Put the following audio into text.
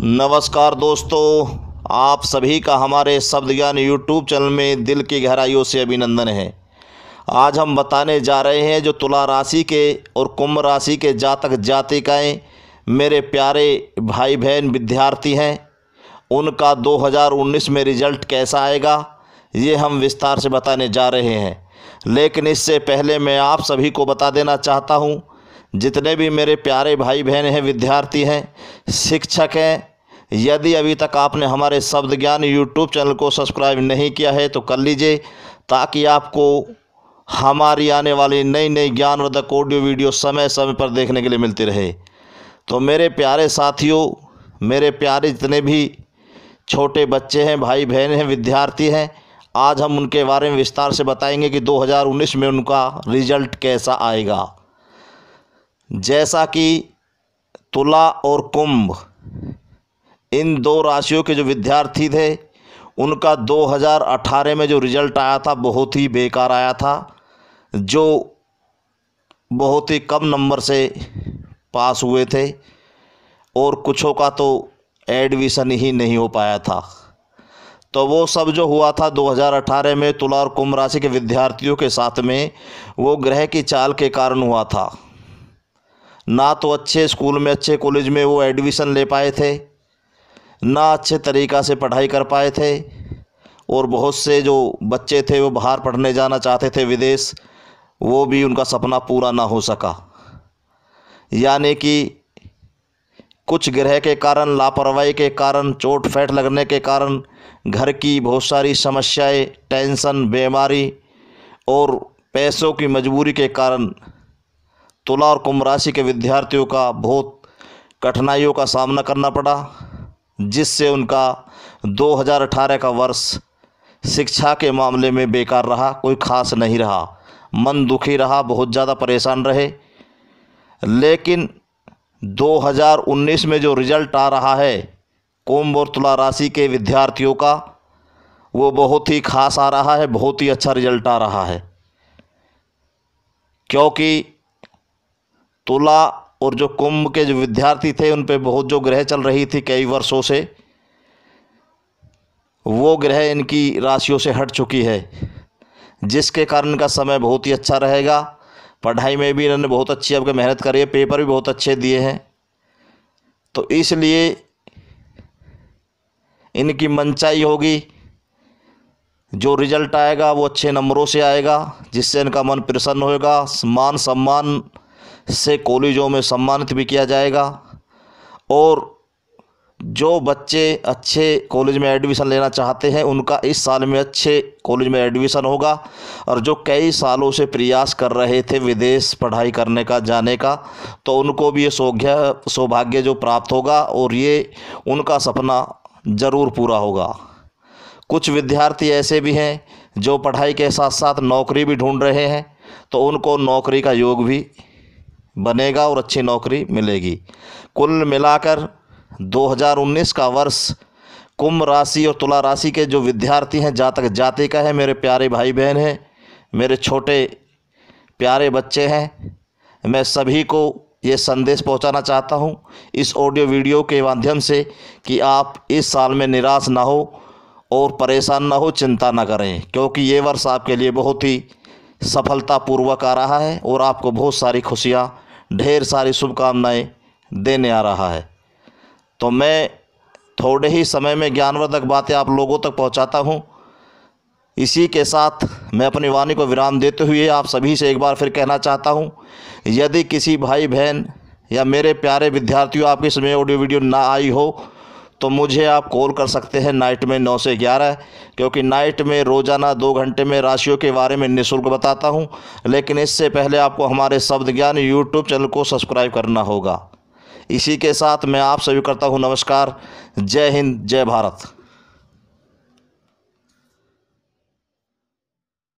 नमस्कार दोस्तों आप सभी का हमारे शब्द ज्ञान यूट्यूब चैनल में दिल की गहराइयों से अभिनंदन है आज हम बताने जा रहे हैं जो तुला राशि के और कुंभ राशि के जातक जातिकाएँ मेरे प्यारे भाई बहन विद्यार्थी हैं उनका 2019 में रिजल्ट कैसा आएगा ये हम विस्तार से बताने जा रहे हैं लेकिन इससे पहले मैं आप सभी को बता देना चाहता हूँ जितने भी मेरे प्यारे भाई बहन हैं विद्यार्थी हैं शिक्षक हैं यदि अभी तक आपने हमारे शब्द ज्ञान यूट्यूब चैनल को सब्सक्राइब नहीं किया है तो कर लीजिए ताकि आपको हमारी आने वाली नई नई ज्ञानवर्धक ऑडियो वीडियो समय समय पर देखने के लिए मिलती रहे तो मेरे प्यारे साथियों मेरे प्यारे जितने भी छोटे बच्चे हैं भाई बहन हैं विद्यार्थी हैं आज हम उनके बारे में विस्तार से बताएंगे कि 2019 में उनका रिजल्ट कैसा आएगा जैसा कि तुला और कुंभ इन दो राशियों के जो विद्यार्थी थे उनका 2018 में जो रिज़ल्ट आया था बहुत ही बेकार आया था जो बहुत ही कम नंबर से पास हुए थे और कुछों का तो एडमिशन ही नहीं हो पाया था तो वो सब जो हुआ था 2018 में तुला और कुंभ राशि के विद्यार्थियों के साथ में वो ग्रह की चाल के कारण हुआ था ना तो अच्छे स्कूल में अच्छे कॉलेज में वो एडमिशन ले पाए थे ना अच्छे तरीक़ा से पढ़ाई कर पाए थे और बहुत से जो बच्चे थे वो बाहर पढ़ने जाना चाहते थे विदेश वो भी उनका सपना पूरा ना हो सका यानी कि कुछ ग्रह के कारण लापरवाही के कारण चोट फैट लगने के कारण घर की बहुत सारी समस्याएं टेंशन बीमारी और पैसों की मजबूरी के कारण तुला और कुंभ राशि के विद्यार्थियों का बहुत कठिनाइयों का सामना करना पड़ा जिससे उनका 2018 का वर्ष शिक्षा के मामले में बेकार रहा कोई ख़ास नहीं रहा मन दुखी रहा बहुत ज़्यादा परेशान रहे लेकिन 2019 में जो रिज़ल्ट आ रहा है कुंभ और तुला राशि के विद्यार्थियों का वो बहुत ही ख़ास आ रहा है बहुत ही अच्छा रिज़ल्ट आ रहा है क्योंकि तुला और जो कुंभ के जो विद्यार्थी थे उन पर बहुत जो ग्रह चल रही थी कई वर्षों से वो ग्रह इनकी राशियों से हट चुकी है जिसके कारण का समय बहुत ही अच्छा रहेगा पढ़ाई में भी इन्होंने बहुत अच्छी आपके मेहनत करी है पेपर भी बहुत अच्छे दिए हैं तो इसलिए इनकी मनचाही होगी जो रिजल्ट आएगा वो अच्छे नंबरों से आएगा जिससे इनका मन प्रसन्न होएगा मान सम्मान से कॉलेजों में सम्मानित भी किया जाएगा और जो बच्चे अच्छे कॉलेज में एडमिशन लेना चाहते हैं उनका इस साल में अच्छे कॉलेज में एडमिशन होगा और जो कई सालों से प्रयास कर रहे थे विदेश पढ़ाई करने का जाने का तो उनको भी ये सौभाग्य सौभाग्य जो प्राप्त होगा और ये उनका सपना ज़रूर पूरा होगा कुछ विद्यार्थी ऐसे भी हैं जो पढ़ाई के साथ साथ नौकरी भी ढूंढ रहे हैं तो उनको नौकरी का योग भी बनेगा और अच्छी नौकरी मिलेगी कुल मिलाकर 2019 का वर्ष कुंभ राशि और तुला राशि के जो विद्यार्थी हैं जातक जाति का है मेरे प्यारे भाई बहन हैं मेरे छोटे प्यारे बच्चे हैं मैं सभी को ये संदेश पहुंचाना चाहता हूं इस ऑडियो वीडियो के माध्यम से कि आप इस साल में निराश ना हो और परेशान ना हो चिंता ना करें क्योंकि ये वर्ष आपके लिए बहुत ही सफलतापूर्वक आ रहा है और आपको बहुत सारी खुशियाँ ढेर सारी शुभकामनाएँ देने आ रहा है तो मैं थोड़े ही समय में ज्ञानवर्धक बातें आप लोगों तक पहुंचाता हूं इसी के साथ मैं अपनी वाणी को विराम देते हुए आप सभी से एक बार फिर कहना चाहता हूं यदि किसी भाई बहन या मेरे प्यारे विद्यार्थियों आपके समय ऑडियो वीडियो ना आई हो तो मुझे आप कॉल कर सकते हैं नाइट में नौ से ग्यारह क्योंकि नाइट में रोज़ाना दो घंटे में राशियों के बारे में निःशुल्क बताता हूँ लेकिन इससे पहले आपको हमारे शब्द ज्ञान यूट्यूब चैनल को सब्सक्राइब करना होगा इसी के साथ मैं आप सभी करता हूँ नमस्कार जय हिंद जय भारत